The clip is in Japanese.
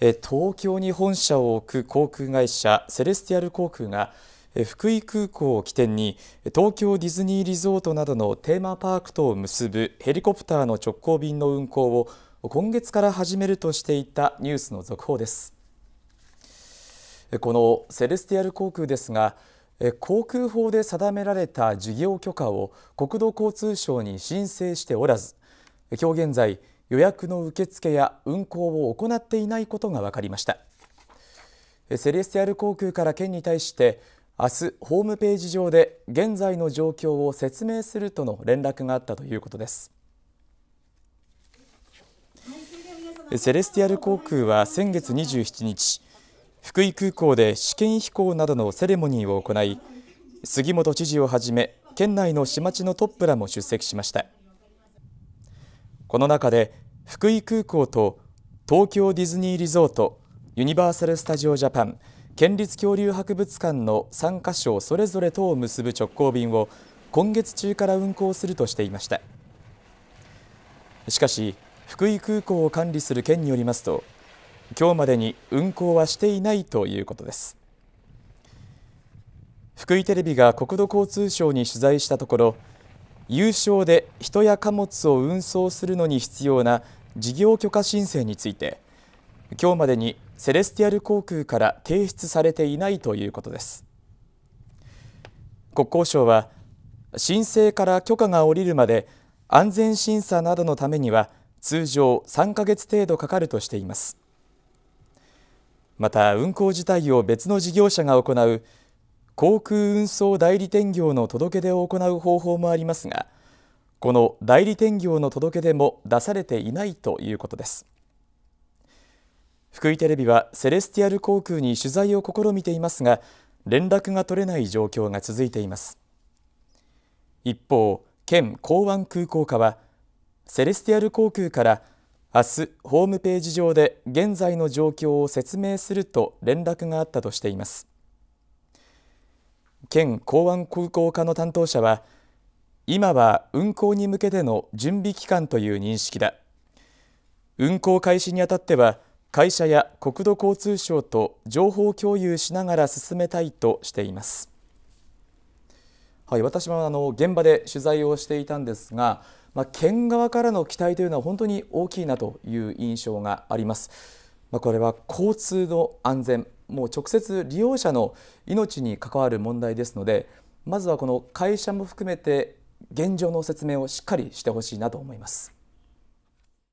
東京に本社を置く航空会社セレスティアル航空が福井空港を起点に東京ディズニーリゾートなどのテーマパークとを結ぶヘリコプターの直行便の運航を今月から始めるとしていたニュースの続報ですこのセレスティアル航空ですが航空法で定められた事業許可を国土交通省に申請しておらず今日現在予約の受付や運航を行っていないことが分かりましたセレスティアル航空から県に対して明日ホームページ上で現在の状況を説明するとの連絡があったということですセレスティアル航空は先月27日福井空港で試験飛行などのセレモニーを行い杉本知事をはじめ県内の市町のトップらも出席しました。この中で福井空港と東京ディズニーリゾートユニバーサル・スタジオ・ジャパン県立恐竜博物館の3カ所それぞれとを結ぶ直行便を今月中から運航するとしていましたしかし福井空港を管理する県によりますと今日までに運航はしていないということです福井テレビが国土交通省に取材したところ有償で人や貨物を運送するのに必要な事業許可申請について今日までにセレスティアル航空から提出されていないということです国交省は申請から許可が下りるまで安全審査などのためには通常3ヶ月程度かかるとしていますまた運行自体を別の事業者が行う航空運送代理店業の届け出を行う方法もありますがこの代理店業の届け出も出されていないということです福井テレビはセレスティアル航空に取材を試みていますが連絡が取れない状況が続いています一方県港湾空港課はセレスティアル航空から明日ホームページ上で現在の状況を説明すると連絡があったとしています県港湾空港課の担当者は今は運航に向けての準備期間という認識だ運航開始にあたっては会社や国土交通省と情報共有しながら進めたいとしています。はい、私もあの現場で取材をしていたんですが、まあ、県側からの期待というのは本当に大きいなという印象があります。まあ、これは交通の安全、もう直接利用者の命に関わる問題ですのでまずはこの会社も含めて現状の説明をしっかりしてほしいなと思います。